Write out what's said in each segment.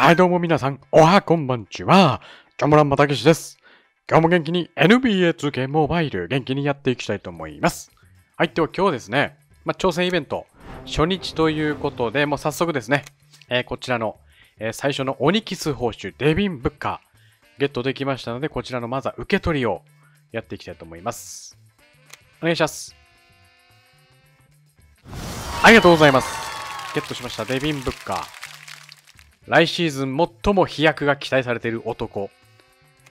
はい、どうも皆さん、おはこんばんちは。ジャムランマたけしです。今日も元気に NBA2K モバイル、元気にやっていきたいと思います。はい、では今日ですね、まあ、挑戦イベント、初日ということで、もう早速ですね、えー、こちらの、えー、最初の鬼キス報酬、デビン・ブッカー、ゲットできましたので、こちらのまずは受け取りをやっていきたいと思います。お願いします。ありがとうございます。ゲットしました、デビン・ブッカー。来シーズン最も飛躍が期待されている男、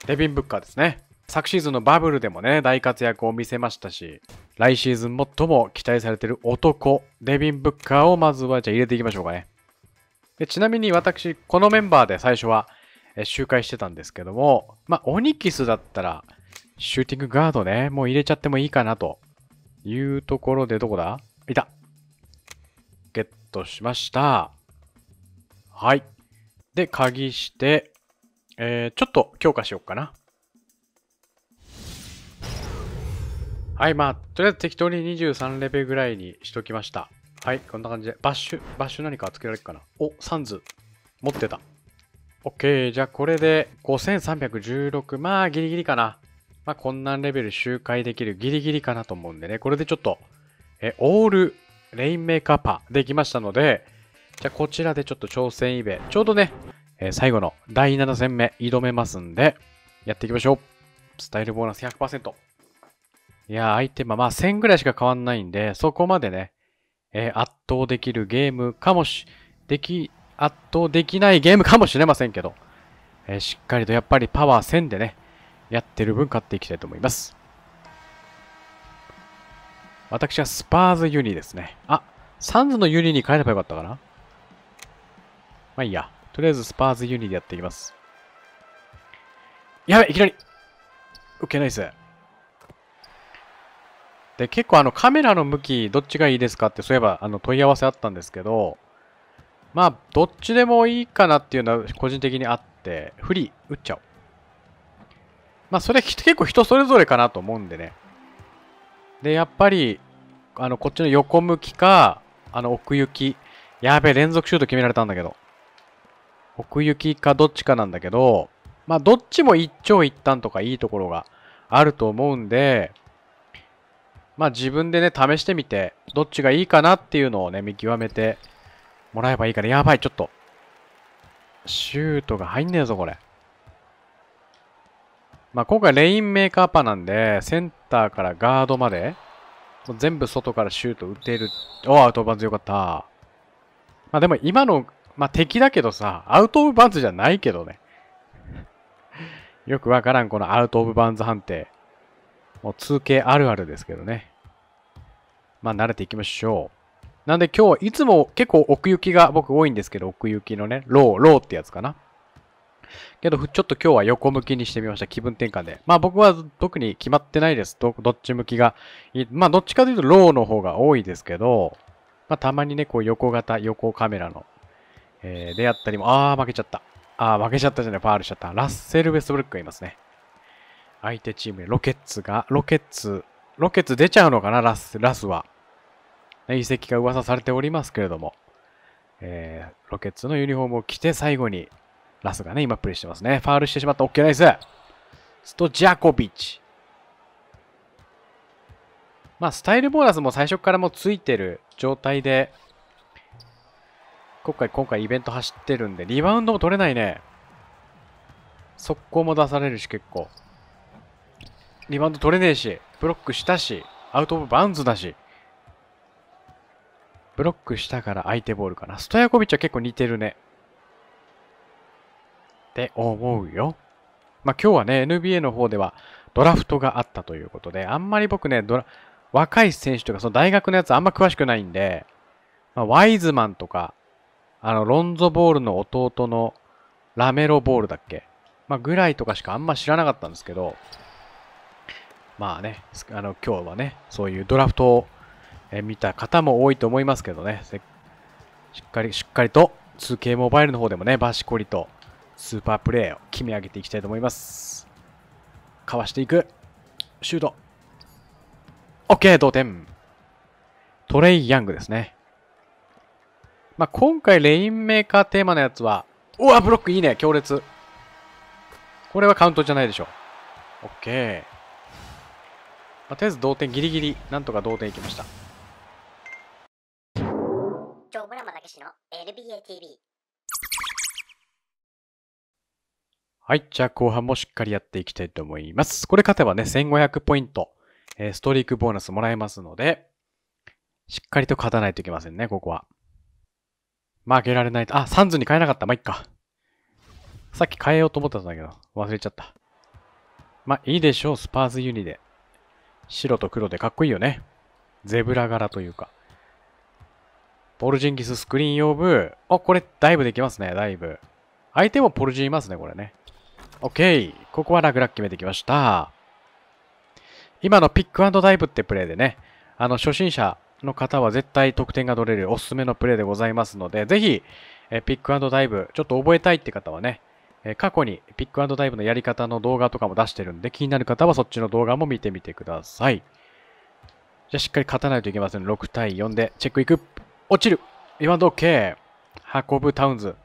デビン・ブッカーですね。昨シーズンのバブルでもね、大活躍を見せましたし、来シーズン最も期待されている男、デビン・ブッカーをまずはじゃあ入れていきましょうかね。でちなみに私、このメンバーで最初は周回してたんですけども、まあ、オニキスだったら、シューティングガードね、もう入れちゃってもいいかなというところで、どこだいたゲットしました。はい。で、鍵して、えー、ちょっと強化しようかな。はい、まあ、とりあえず適当に23レベルぐらいにしときました。はい、こんな感じで。バッシュ、バッシュ何かつけられるかなお、サンズ。持ってた。OK、じゃあこれで5316。まあ、ギリギリかな。まあ、こんなレベル周回できるギリギリかなと思うんでね。これでちょっと、え、オールレインメーカーパーできましたので、じゃあこちらでちょっと挑戦イベ、ちょうどね、えー、最後の第7戦目挑めますんで、やっていきましょう。スタイルボーナス100%。いやー、アイテムはまあ1000ぐらいしか変わんないんで、そこまでね、えー、圧倒できるゲームかもし、でき、圧倒できないゲームかもしれませんけど、えー、しっかりとやっぱりパワー1000でね、やってる分買っていきたいと思います。私はスパーズユニですね。あ、サンズのユニに変えればよかったかなまあいいや。とりあえずスパーズユニでやっていきます。やべいきなりケなナイス。で、結構あのカメラの向きどっちがいいですかってそういえばあの問い合わせあったんですけど、まあどっちでもいいかなっていうのは個人的にあって、フリー打っちゃおう。まあそれ結構人それぞれかなと思うんでね。で、やっぱり、あの、こっちの横向きか、あの、奥行き。やべえ、連続シュート決められたんだけど。奥行きかどっちかなんだけど、まあどっちも一長一短とかいいところがあると思うんで、まあ自分でね、試してみて、どっちがいいかなっていうのをね、見極めてもらえばいいから、やばい、ちょっと。シュートが入んねえぞ、これ。まあ今回レインメーカーパーなんで、センターからガードまで、全部外からシュート打てる。おアウトバンズよかった。まあでも今のまあ、敵だけどさ、アウト・オブ・バンズじゃないけどね。よくわからん、このアウト・オブ・バンズ判定。もう通形あるあるですけどね。まあ、慣れていきましょう。なんで今日、いつも結構奥行きが僕多いんですけど、奥行きのね、ロー、ローってやつかな。けど、ちょっと今日は横向きにしてみました。気分転換で。まあ僕は特に決まってないです。どどっち向きが。まあどっちかというとローの方が多いですけど、まあたまにね、こう横型、横カメラのえー、であったりも、あー、負けちゃった。あー、負けちゃったじゃない、ファールしちゃった。ラッセル・ウェストブルックがいますね。相手チームロケッツが、ロケッツ、ロケッツ出ちゃうのかな、ラス、ラスは。移籍が噂されておりますけれども、えー、ロケッツのユニフォームを着て最後に、ラスがね、今プレイしてますね。ファールしてしまった。OK ナイスストジャコビッチ。まあ、スタイルボーナスも最初からもついてる状態で、今回、今回イベント走ってるんで、リバウンドも取れないね。速攻も出されるし、結構。リバウンド取れねえし、ブロックしたし、アウトオブバウンズだし。ブロックしたから相手ボールかな。ストヤコビッチは結構似てるね。って思うよ。まあ、今日はね、NBA の方ではドラフトがあったということで、あんまり僕ね、ドラ若い選手とか、その大学のやつあんま詳しくないんで、まあ、ワイズマンとか、あの、ロンゾボールの弟のラメロボールだっけまあ、ぐらいとかしかあんま知らなかったんですけど、まあね、あの、今日はね、そういうドラフトを見た方も多いと思いますけどね、しっかり、しっかりと 2K モバイルの方でもね、バシコリとスーパープレイを決め上げていきたいと思います。かわしていく。シュート。OK、同点。トレイ・ヤングですね。まあ、今回レインメーカーテーマのやつは、うわ、ブロックいいね、強烈。これはカウントじゃないでしょう。オッケー。まあ、とりあえず同点ギリギリ、なんとか同点いきました。はい。じゃあ後半もしっかりやっていきたいと思います。これ勝てばね、1500ポイント、えー、ストリークボーナスもらえますので、しっかりと勝たないといけませんね、ここは。負けられない。あ、サンズに変えなかった。まあ、いっか。さっき変えようと思ったんだけど、忘れちゃった。まあ、いいでしょう、スパーズユニで。白と黒でかっこいいよね。ゼブラ柄というか。ポルジンギススクリーン用部。あ、これダイブできますね、ダイブ。相手もポルジンいますね、これね。OK。ここはラグ楽々決めてきました。今のピックダイブってプレイでね、あの、初心者の方は絶対得点が取れるおすすめのプレーでございますので、ぜひ、えピックダイブ、ちょっと覚えたいって方はね、え過去にピックダイブのやり方の動画とかも出してるんで、気になる方はそっちの動画も見てみてください。じゃあしっかり勝たないといけません。6対4で、チェックいく。落ちる今 OK。運ぶタウンズ。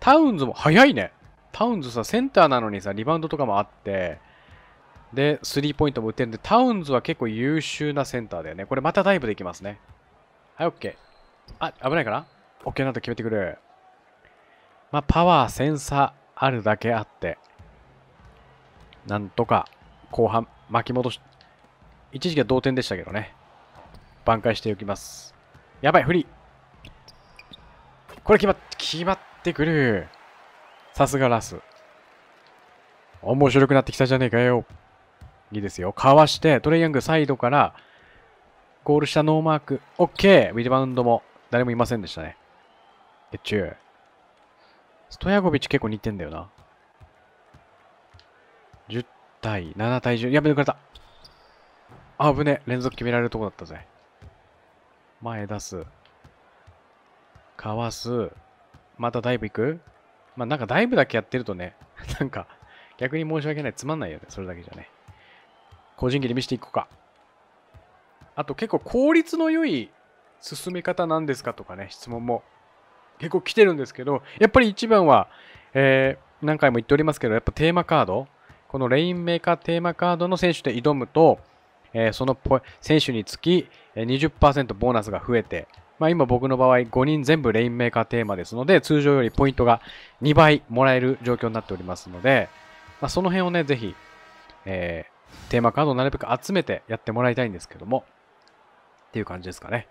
タウンズも早いね。タウンズさ、センターなのにさ、リバウンドとかもあって、で、スリーポイントも打てるんで、タウンズは結構優秀なセンターだよね。これまたダイブできますね。はい、OK。あ、危ないかな ?OK なんと決めてくる。まあ、パワー、センサーあるだけあって、なんとか後半巻き戻し、一時期は同点でしたけどね。挽回しておきます。やばい、フリー。これ決まっ、決まってくる。さすがラス。面白くなってきたじゃねえかよ。いいですよ。かわして、トレイヤングサイドから、ゴール下ノーマーク。オッ o ィリバウンドも誰もいませんでしたね。ゲッチュー。ストヤゴビッチ結構似てんだよな。10対7対10。やめてくれた。あ、危ね。連続決められるとこだったぜ。前出す。かわす。またダイブいくまあなんかダイブだけやってるとね、なんか逆に申し訳ない。つまんないよね。それだけじゃね。個人技で見せていこうか。あと結構効率の良い進め方なんですかとかね、質問も結構来てるんですけど、やっぱり一番は、えー、何回も言っておりますけど、やっぱテーマカード、このレインメーカーテーマカードの選手で挑むと、えー、その選手につき20%ボーナスが増えて、まあ、今僕の場合5人全部レインメーカーテーマですので、通常よりポイントが2倍もらえる状況になっておりますので、まあ、その辺をね、ぜひ、えーテーマカードをなるべく集めてやってもらいたいんですけども、っていう感じですかね。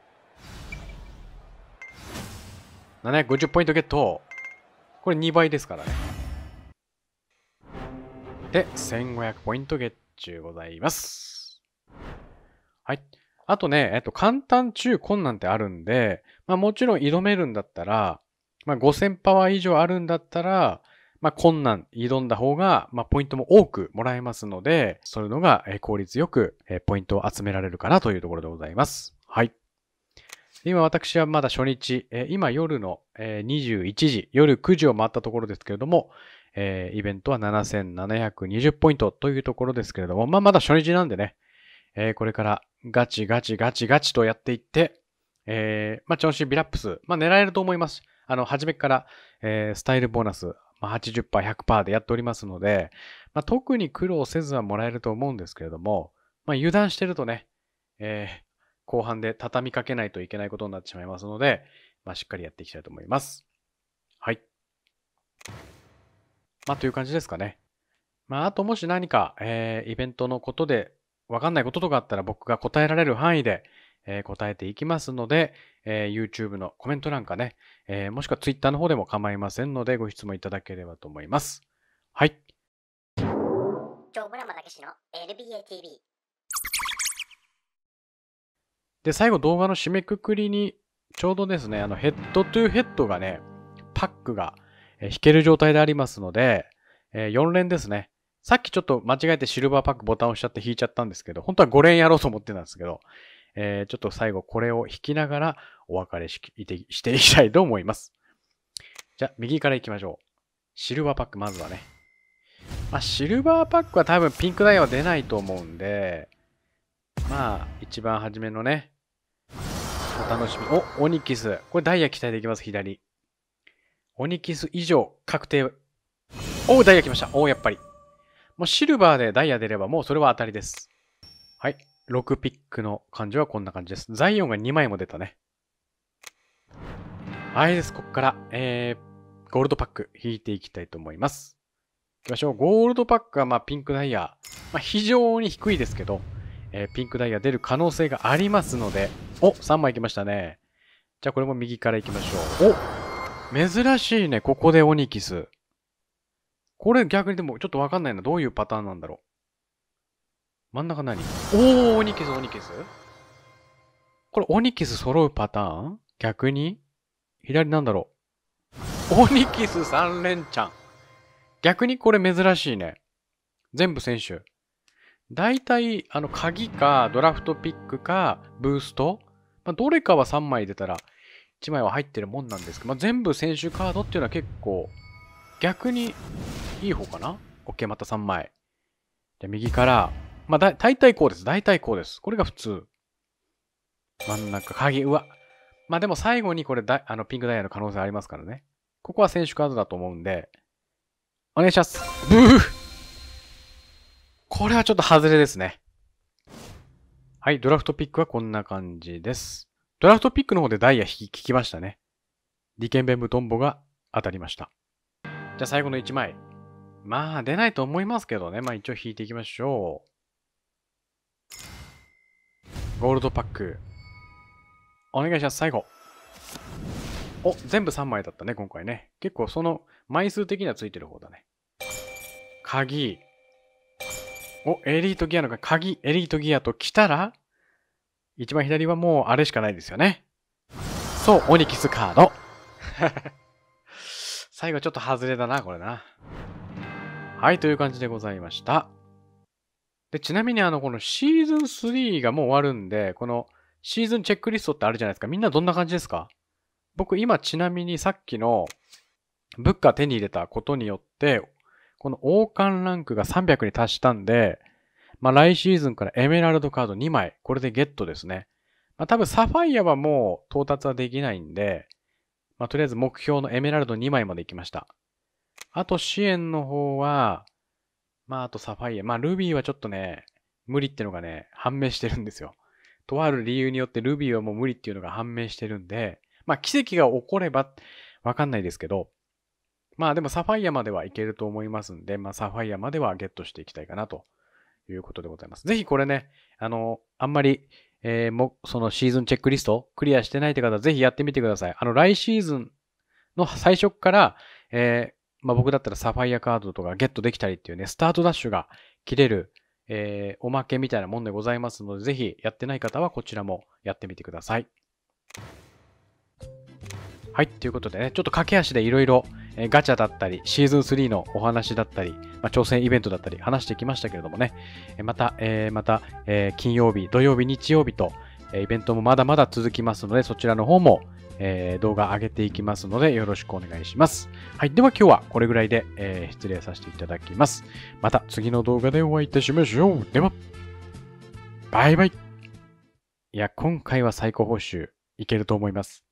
750ポイントゲット。これ2倍ですからね。で、1500ポイントゲッチュございます。はい。あとね、えっと、簡単中困難ってあるんで、まあもちろん挑めるんだったら、まあ5000パワー以上あるんだったら、まあ、困難挑んだ方が、まあ、ポイントも多くもらえますので、そういうのが効率よくポイントを集められるかなというところでございます。はい。今私はまだ初日、今夜の21時、夜9時を回ったところですけれども、イベントは7720ポイントというところですけれども、まあ、まだ初日なんでね、これからガチガチガチガチとやっていって、えまあ、調子ビラップス、まあ、狙えると思います。あの、初めから、えスタイルボーナス、まあ、80%、100%でやっておりますので、まあ、特に苦労せずはもらえると思うんですけれども、まあ、油断してるとね、えー、後半で畳みかけないといけないことになってしまいますので、まあ、しっかりやっていきたいと思います。はい。まあ、という感じですかね。まあ、あともし何か、えー、イベントのことで分かんないこととかあったら僕が答えられる範囲で、えー、答えていきますので、えー、YouTube のコメントなんかね、えー、もしくは Twitter の方でも構いませんので、ご質問いただければと思います。はい。で、最後動画の締めくくりに、ちょうどですね、あのヘッドトゥヘッドがね、パックが引ける状態でありますので、え4連ですね。さっきちょっと間違えてシルバーパックボタン押しちゃって引いちゃったんですけど、本当は5連やろうと思ってたんですけど、えー、ちょっと最後これを弾きながらお別れししていきたいと思います。じゃあ、右から行きましょう。シルバーパック、まずはね。まあ、シルバーパックは多分ピンクダイヤは出ないと思うんで、まあ、一番初めのね、お楽しみ。お、オニキス。これダイヤ期待できます、左。オニキス以上確定。おダイヤ来ました。おやっぱり。もうシルバーでダイヤ出ればもうそれは当たりです。はい。6ピックの感じはこんな感じです。ザイオンが2枚も出たね。はいです。ここから、えー、ゴールドパック引いていきたいと思います。行きましょう。ゴールドパックは、まあ、ピンクダイヤ、まあ、非常に低いですけど、えー、ピンクダイヤ出る可能性がありますので、お !3 枚いきましたね。じゃあこれも右から行きましょう。お珍しいね。ここでオニキス。これ逆にでもちょっとわかんないな。どういうパターンなんだろう。真ん中何おお、鬼す鬼すこれ、鬼傷揃うパターン逆に左なんだろう鬼す3連チャン。逆にこれ珍しいね。全部選手。大体、あの、鍵か、ドラフトピックか、ブースト。まあ、どれかは3枚出たら、1枚は入ってるもんなんですけど、まあ、全部選手カードっていうのは結構、逆にいい方かな ?OK、また3枚。じゃ、右から、まあだ、大体こうです。大体こうです。これが普通。真ん中、鍵、うわ。まあでも最後にこれだ、あの、ピンクダイヤの可能性ありますからね。ここは選手カードだと思うんで、お願いします。ブーこれはちょっと外れですね。はい、ドラフトピックはこんな感じです。ドラフトピックの方でダイヤ引き、引きましたね。利権ケンベンブトンボが当たりました。じゃあ最後の1枚。まあ出ないと思いますけどね。まあ一応引いていきましょう。ゴールドパック。お願いします、最後。お、全部3枚だったね、今回ね。結構その枚数的にはついてる方だね。鍵。お、エリートギアの鍵、エリートギアと来たら、一番左はもうあれしかないですよね。そう、オニキスカード。最後ちょっと外れだな、これな。はい、という感じでございました。で、ちなみにあの、このシーズン3がもう終わるんで、このシーズンチェックリストってあるじゃないですか。みんなどんな感じですか僕今ちなみにさっきの物価手に入れたことによって、この王冠ランクが300に達したんで、まあ来シーズンからエメラルドカード2枚、これでゲットですね。まあ多分サファイアはもう到達はできないんで、まあとりあえず目標のエメラルド2枚まで行きました。あと支援の方は、まあ、あとサファイア。まあ、ルビーはちょっとね、無理ってのがね、判明してるんですよ。とある理由によってルビーはもう無理っていうのが判明してるんで、まあ、奇跡が起これば、わかんないですけど、まあでもサファイアまではいけると思いますんで、まあサファイアまではゲットしていきたいかなということでございます。ぜひこれね、あの、あんまり、えー、も、そのシーズンチェックリストクリアしてないって方、ぜひやってみてください。あの、来シーズンの最初から、えー、まあ、僕だったらサファイアカードとかゲットできたりっていうね、スタートダッシュが切れる、えー、おまけみたいなもんでございますので、ぜひやってない方はこちらもやってみてください。はい、ということでね、ちょっと駆け足でいろいろガチャだったり、シーズン3のお話だったり、まあ、挑戦イベントだったり話してきましたけれどもね、また、えー、また、えー、金曜日、土曜日、日曜日と、イベントもまだまだ続きますので、そちらの方もえー、動画上げていきますのでよろしくお願いします。はい。では今日はこれぐらいで、えー、失礼させていただきます。また次の動画でお会いいたしましょう。では、バイバイ。いや、今回は最高報酬いけると思います。